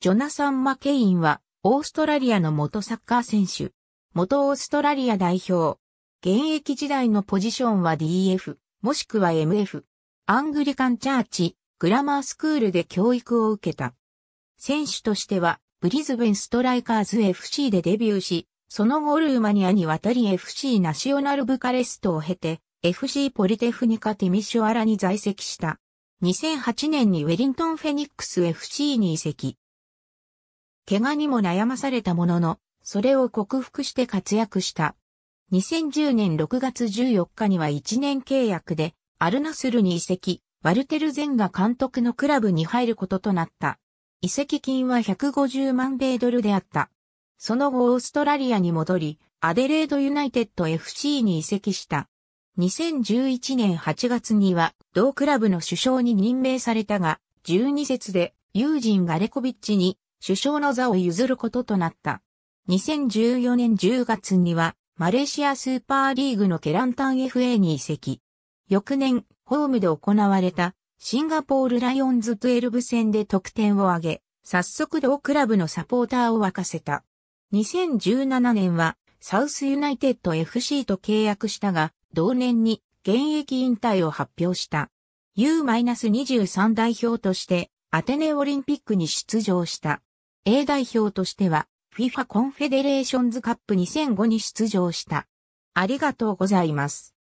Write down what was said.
ジョナサン・マケインは、オーストラリアの元サッカー選手。元オーストラリア代表。現役時代のポジションは DF、もしくは MF。アングリカンチャーチ、グラマースクールで教育を受けた。選手としては、ブリズベンストライカーズ FC でデビューし、その後ルーマニアに渡り FC ナショナルブカレストを経て、FC ポリテフニカティミシュアラに在籍した。2008年にウェリントンフェニックス FC に移籍。怪我にも悩まされたものの、それを克服して活躍した。2010年6月14日には1年契約で、アルナスルに移籍、ワルテルゼンが監督のクラブに入ることとなった。移籍金は150万米ドルであった。その後オーストラリアに戻り、アデレードユナイテッド FC に移籍した。2011年8月には、同クラブの首相に任命されたが、12節で、友人ガレコビッチに首相の座を譲ることとなった。2014年10月には、マレーシアスーパーリーグのケランタン FA に移籍。翌年、ホームで行われた、シンガポールライオンズ12戦で得点を挙げ、早速同クラブのサポーターを沸かせた。2017年は、サウスユナイテッド FC と契約したが、同年に現役引退を発表した。U-23 代表としてアテネオリンピックに出場した。A 代表としては FIFA コンフェデレーションズカップ2005に出場した。ありがとうございます。